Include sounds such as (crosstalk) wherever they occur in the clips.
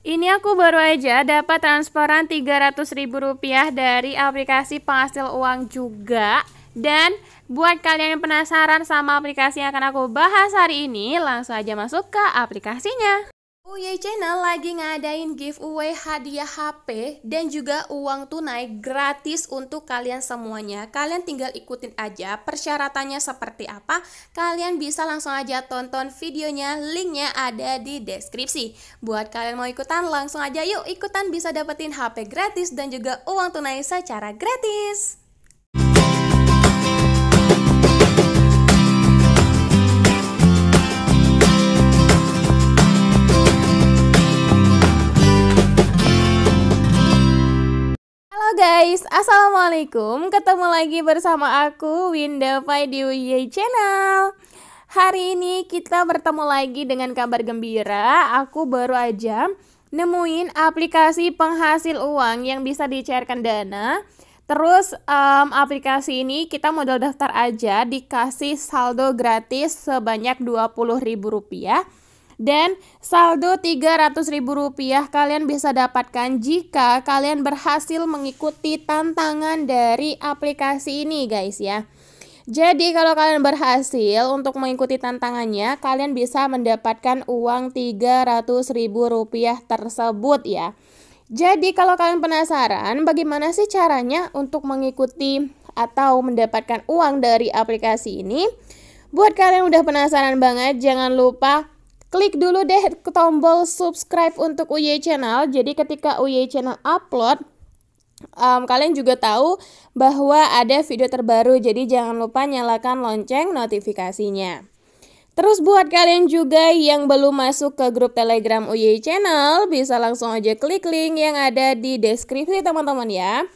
Ini aku baru aja dapat transferan Rp300.000 dari aplikasi penghasil uang juga. Dan buat kalian yang penasaran sama aplikasi yang akan aku bahas hari ini, langsung aja masuk ke aplikasinya. UY Channel lagi ngadain giveaway hadiah HP dan juga uang tunai gratis untuk kalian semuanya. Kalian tinggal ikutin aja persyaratannya seperti apa. Kalian bisa langsung aja tonton videonya, linknya ada di deskripsi. Buat kalian mau ikutan langsung aja yuk ikutan bisa dapetin HP gratis dan juga uang tunai secara gratis. guys, Assalamualaikum Ketemu lagi bersama aku Winda Fai di UY Channel Hari ini kita bertemu lagi dengan kabar gembira Aku baru aja nemuin aplikasi penghasil uang yang bisa dicairkan dana Terus um, aplikasi ini kita modal daftar aja dikasih saldo gratis sebanyak rp rupiah dan saldo Rp300.000 kalian bisa dapatkan jika kalian berhasil mengikuti tantangan dari aplikasi ini guys ya. Jadi kalau kalian berhasil untuk mengikuti tantangannya, kalian bisa mendapatkan uang Rp300.000 tersebut ya. Jadi kalau kalian penasaran bagaimana sih caranya untuk mengikuti atau mendapatkan uang dari aplikasi ini, buat kalian udah penasaran banget, jangan lupa Klik dulu deh tombol subscribe untuk UY Channel. Jadi ketika UY Channel upload, um, kalian juga tahu bahwa ada video terbaru. Jadi jangan lupa nyalakan lonceng notifikasinya. Terus buat kalian juga yang belum masuk ke grup Telegram UY Channel, bisa langsung aja klik link yang ada di deskripsi teman-teman ya.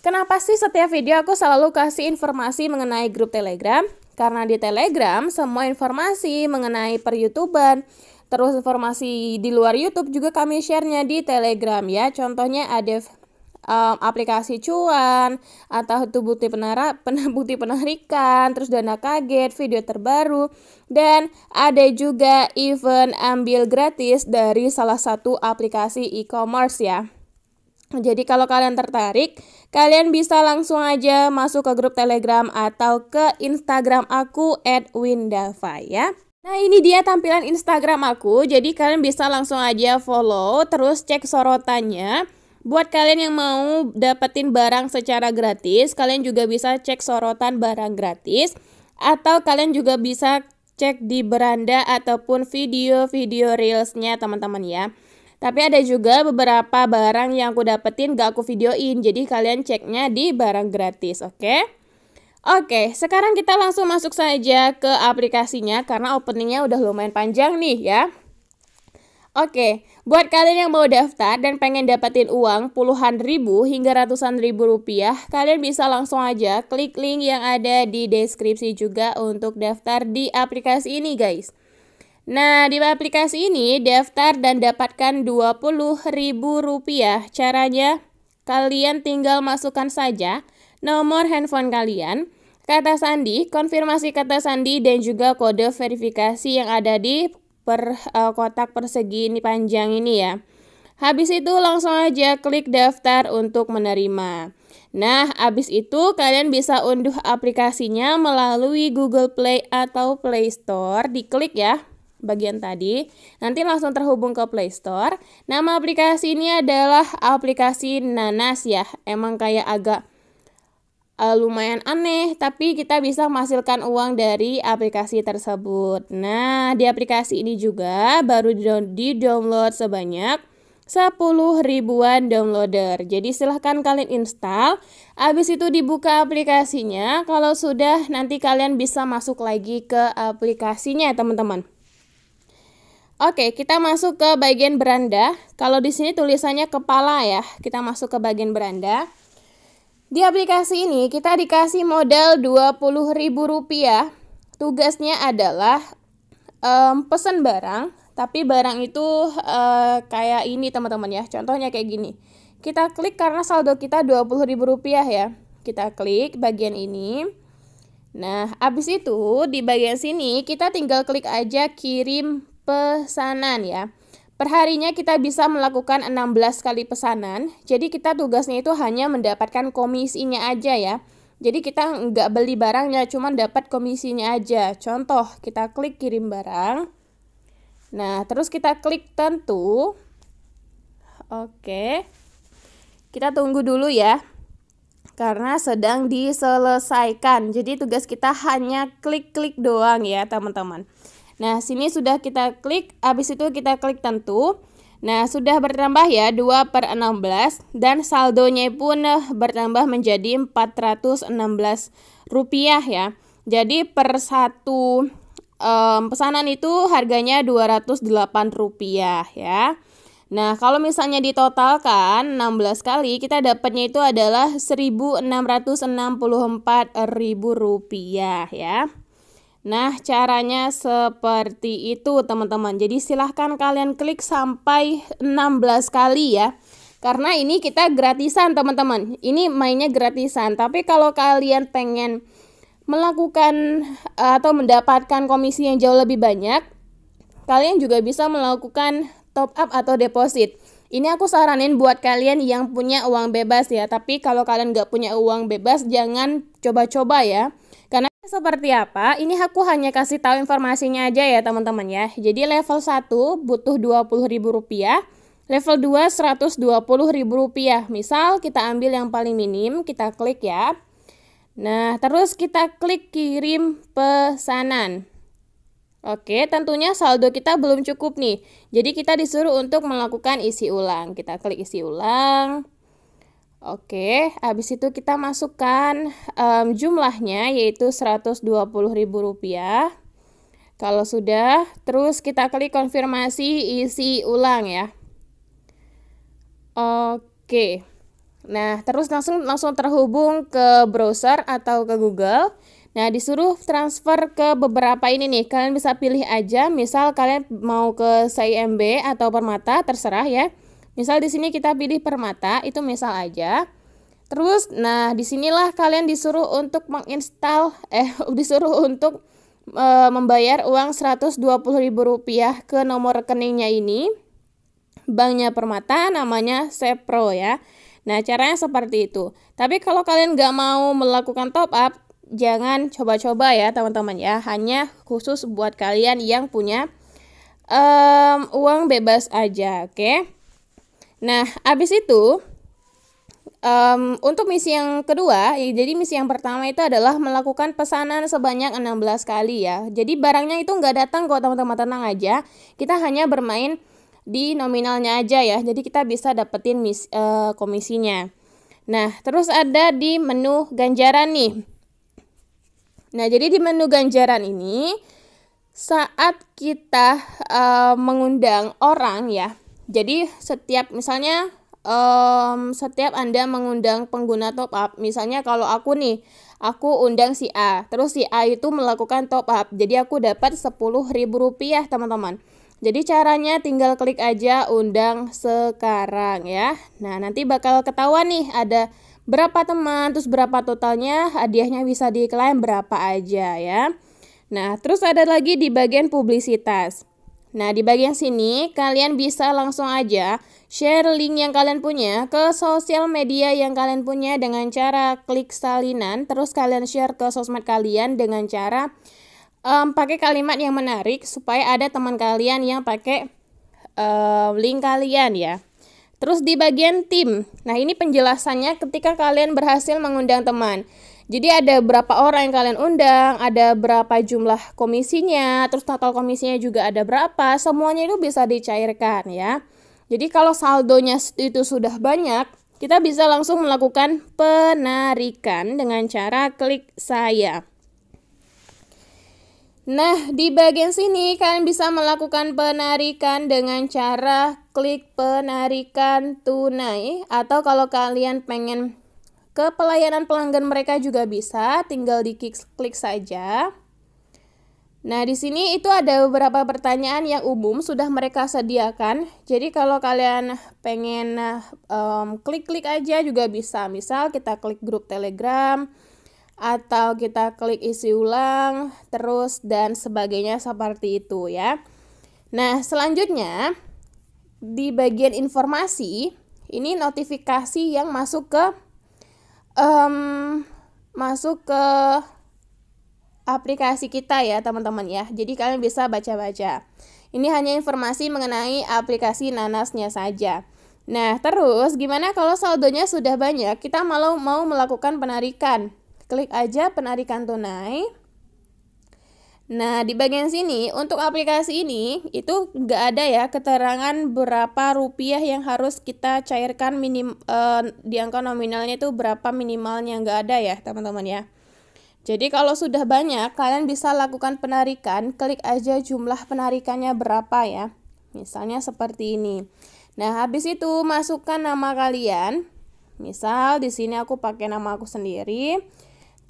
Kenapa sih setiap video aku selalu kasih informasi mengenai grup Telegram? Karena di Telegram semua informasi mengenai per youtuber terus informasi di luar YouTube juga kami share-nya di Telegram ya. Contohnya ada um, aplikasi cuan atau itu bukti penara (laughs) bukti penarikan, terus dana kaget, video terbaru dan ada juga event ambil gratis dari salah satu aplikasi e-commerce ya. Jadi kalau kalian tertarik, kalian bisa langsung aja masuk ke grup Telegram atau ke Instagram aku @windava ya. Nah ini dia tampilan Instagram aku, jadi kalian bisa langsung aja follow, terus cek sorotannya. Buat kalian yang mau dapetin barang secara gratis, kalian juga bisa cek sorotan barang gratis. Atau kalian juga bisa cek di beranda ataupun video-video reelsnya teman-teman ya. Tapi ada juga beberapa barang yang aku dapetin gak aku videoin. Jadi kalian ceknya di barang gratis, oke? Okay? Oke, sekarang kita langsung masuk saja ke aplikasinya karena openingnya udah lumayan panjang nih ya. Oke, buat kalian yang mau daftar dan pengen dapetin uang puluhan ribu hingga ratusan ribu rupiah, kalian bisa langsung aja klik link yang ada di deskripsi juga untuk daftar di aplikasi ini guys. Nah, di aplikasi ini daftar dan dapatkan Rp20.000. Caranya kalian tinggal masukkan saja nomor handphone kalian, kata sandi, konfirmasi kata sandi dan juga kode verifikasi yang ada di per uh, kotak persegi ini panjang ini ya. Habis itu langsung aja klik daftar untuk menerima. Nah, habis itu kalian bisa unduh aplikasinya melalui Google Play atau Play Store. Diklik ya bagian tadi, nanti langsung terhubung ke Play Store. Nama aplikasi ini adalah aplikasi Nanas ya. Emang kayak agak uh, lumayan aneh, tapi kita bisa menghasilkan uang dari aplikasi tersebut. Nah, di aplikasi ini juga baru di-download sebanyak 10 ribuan downloader. Jadi silahkan kalian install. Habis itu dibuka aplikasinya. Kalau sudah nanti kalian bisa masuk lagi ke aplikasinya teman-teman. Oke, kita masuk ke bagian beranda. Kalau di sini tulisannya kepala ya, kita masuk ke bagian beranda. Di aplikasi ini kita dikasih modal Rp20.000. Tugasnya adalah um, pesan barang, tapi barang itu uh, kayak ini teman-teman ya. Contohnya kayak gini. Kita klik karena saldo kita Rp20.000 ya. Kita klik bagian ini. Nah, abis itu di bagian sini kita tinggal klik aja kirim pesanan ya. Perharinya kita bisa melakukan 16 kali pesanan. Jadi kita tugasnya itu hanya mendapatkan komisinya aja ya. Jadi kita nggak beli barangnya, cuma dapat komisinya aja. Contoh, kita klik kirim barang. Nah, terus kita klik tentu. Oke. Kita tunggu dulu ya. Karena sedang diselesaikan. Jadi tugas kita hanya klik-klik doang ya, teman-teman. Nah, sini sudah kita klik, habis itu kita klik tentu. Nah, sudah bertambah ya 2 per 16 dan saldonya pun eh, bertambah menjadi 416 rupiah ya. Jadi per satu um, pesanan itu harganya 208 rupiah ya. Nah, kalau misalnya ditotalkan 16 kali, kita dapatnya itu adalah ribu rupiah ya. Nah caranya seperti itu teman-teman Jadi silahkan kalian klik sampai 16 kali ya Karena ini kita gratisan teman-teman Ini mainnya gratisan Tapi kalau kalian pengen melakukan eh, atau mendapatkan komisi yang jauh lebih banyak Kalian juga bisa melakukan top up atau deposit ini aku saranin buat kalian yang punya uang bebas ya, tapi kalau kalian nggak punya uang bebas, jangan coba-coba ya seperti apa? Ini aku hanya kasih tahu informasinya aja ya teman-teman ya. Jadi level 1 butuh Rp20.000, level 2 Rp120.000. Misal kita ambil yang paling minim, kita klik ya. Nah, terus kita klik kirim pesanan. Oke, tentunya saldo kita belum cukup nih. Jadi kita disuruh untuk melakukan isi ulang. Kita klik isi ulang. Oke, habis itu kita masukkan um, jumlahnya yaitu Rp120.000. Kalau sudah, terus kita klik konfirmasi isi ulang ya. Oke. Nah, terus langsung langsung terhubung ke browser atau ke Google. Nah, disuruh transfer ke beberapa ini nih. Kalian bisa pilih aja, misal kalian mau ke CIMB atau Permata, terserah ya. Misal di sini kita pilih permata, itu misal aja. Terus, nah disinilah kalian disuruh untuk menginstal, eh (laughs) disuruh untuk e, membayar uang rp rupiah ke nomor rekeningnya ini. Banknya Permata, namanya Sepro ya. Nah caranya seperti itu. Tapi kalau kalian nggak mau melakukan top up, jangan coba-coba ya teman-teman ya. Hanya khusus buat kalian yang punya um, uang bebas aja, oke? Okay? Nah, abis itu um, untuk misi yang kedua, ya, jadi misi yang pertama itu adalah melakukan pesanan sebanyak 16 kali ya. Jadi barangnya itu nggak datang kok teman-teman tenang aja. Kita hanya bermain di nominalnya aja ya. Jadi kita bisa dapetin mis, uh, komisinya. Nah, terus ada di menu ganjaran nih. Nah, jadi di menu ganjaran ini saat kita uh, mengundang orang ya jadi setiap misalnya um, setiap Anda mengundang pengguna top up, misalnya kalau aku nih, aku undang si A, terus si A itu melakukan top up, jadi aku dapat Rp10.000 teman-teman. Jadi caranya tinggal klik aja undang sekarang ya. Nah nanti bakal ketahuan nih ada berapa teman, terus berapa totalnya, hadiahnya bisa diklaim berapa aja ya. Nah terus ada lagi di bagian publisitas. Nah, di bagian sini kalian bisa langsung aja share link yang kalian punya ke sosial media yang kalian punya dengan cara klik salinan, terus kalian share ke sosmed kalian dengan cara um, pakai kalimat yang menarik supaya ada teman kalian yang pakai um, link kalian ya. Terus di bagian tim, nah ini penjelasannya ketika kalian berhasil mengundang teman. Jadi ada berapa orang yang kalian undang, ada berapa jumlah komisinya, terus total komisinya juga ada berapa, semuanya itu bisa dicairkan ya. Jadi kalau saldonya itu sudah banyak, kita bisa langsung melakukan penarikan dengan cara klik saya. Nah, di bagian sini kalian bisa melakukan penarikan dengan cara klik penarikan tunai atau kalau kalian pengen ke pelayanan pelanggan mereka juga bisa, tinggal diklik saja. Nah, di sini itu ada beberapa pertanyaan yang umum sudah mereka sediakan. Jadi kalau kalian pengen klik-klik um, aja juga bisa. Misal kita klik grup Telegram atau kita klik isi ulang, terus dan sebagainya seperti itu ya. Nah, selanjutnya di bagian informasi ini notifikasi yang masuk ke um, masuk ke aplikasi kita ya teman-teman ya. Jadi kalian bisa baca-baca. Ini hanya informasi mengenai aplikasi nanasnya saja. Nah, terus gimana kalau saldonya sudah banyak, kita malah mau melakukan penarikan. Klik aja penarikan tunai. Nah, di bagian sini untuk aplikasi ini itu nggak ada ya keterangan berapa rupiah yang harus kita cairkan minim eh, di angka nominalnya itu berapa minimalnya nggak ada ya teman-teman ya. Jadi kalau sudah banyak kalian bisa lakukan penarikan, klik aja jumlah penarikannya berapa ya. Misalnya seperti ini. Nah, habis itu masukkan nama kalian. Misal di sini aku pakai nama aku sendiri.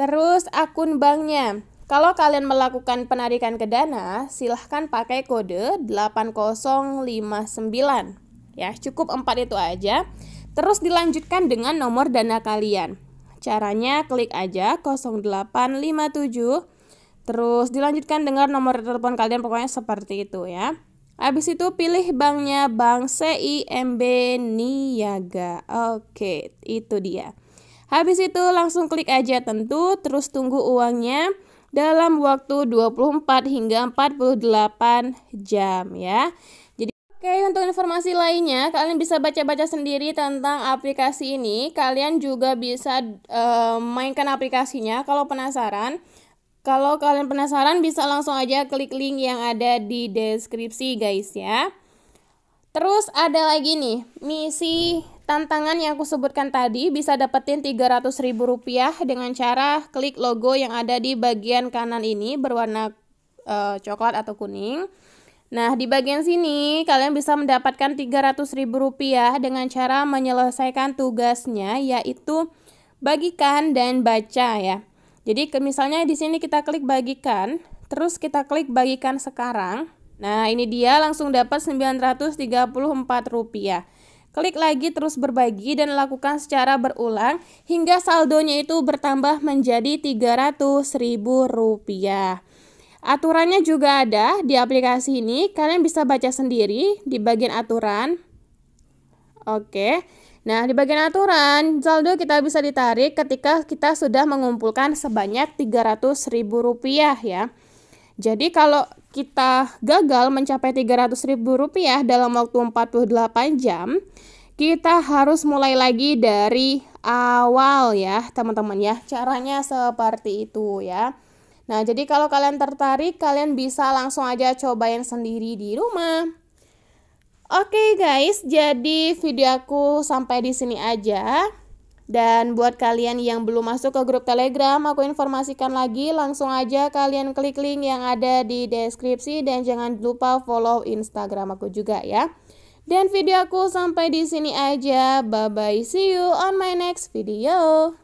Terus akun banknya. Kalau kalian melakukan penarikan ke dana, silahkan pakai kode 8059. Ya, cukup empat itu aja. Terus dilanjutkan dengan nomor dana kalian. Caranya klik aja 0857 Terus dilanjutkan dengan nomor telepon kalian pokoknya seperti itu ya. Habis itu pilih banknya Bank CIMB Niaga. Oke, itu dia. Habis itu langsung klik aja tentu, terus tunggu uangnya dalam waktu 24 hingga 48 jam ya. Jadi Oke, untuk informasi lainnya, kalian bisa baca-baca sendiri tentang aplikasi ini. Kalian juga bisa uh, mainkan aplikasinya kalau penasaran. Kalau kalian penasaran, bisa langsung aja klik link yang ada di deskripsi, guys. Ya, terus ada lagi nih misi Tantangan yang aku sebutkan tadi bisa dapetin Rp300.000 dengan cara klik logo yang ada di bagian kanan ini berwarna e, coklat atau kuning. Nah, di bagian sini kalian bisa mendapatkan Rp300.000 dengan cara menyelesaikan tugasnya yaitu bagikan dan baca ya. Jadi misalnya di sini kita klik bagikan, terus kita klik bagikan sekarang. Nah, ini dia langsung dapat Rp934. Klik lagi terus berbagi dan lakukan secara berulang hingga saldonya itu bertambah menjadi Rp300.000. Aturannya juga ada di aplikasi ini, kalian bisa baca sendiri di bagian aturan. Oke. Nah, di bagian aturan, saldo kita bisa ditarik ketika kita sudah mengumpulkan sebanyak Rp300.000 ya. Jadi kalau kita gagal mencapai Rp300.000 dalam waktu 48 jam, kita harus mulai lagi dari awal ya, teman-teman ya. Caranya seperti itu ya. Nah, jadi kalau kalian tertarik, kalian bisa langsung aja cobain sendiri di rumah. Oke okay guys, jadi video aku sampai di sini aja. Dan buat kalian yang belum masuk ke grup Telegram, aku informasikan lagi langsung aja kalian klik link yang ada di deskripsi dan jangan lupa follow Instagram aku juga ya. Dan video aku sampai di sini aja. Bye bye, see you on my next video.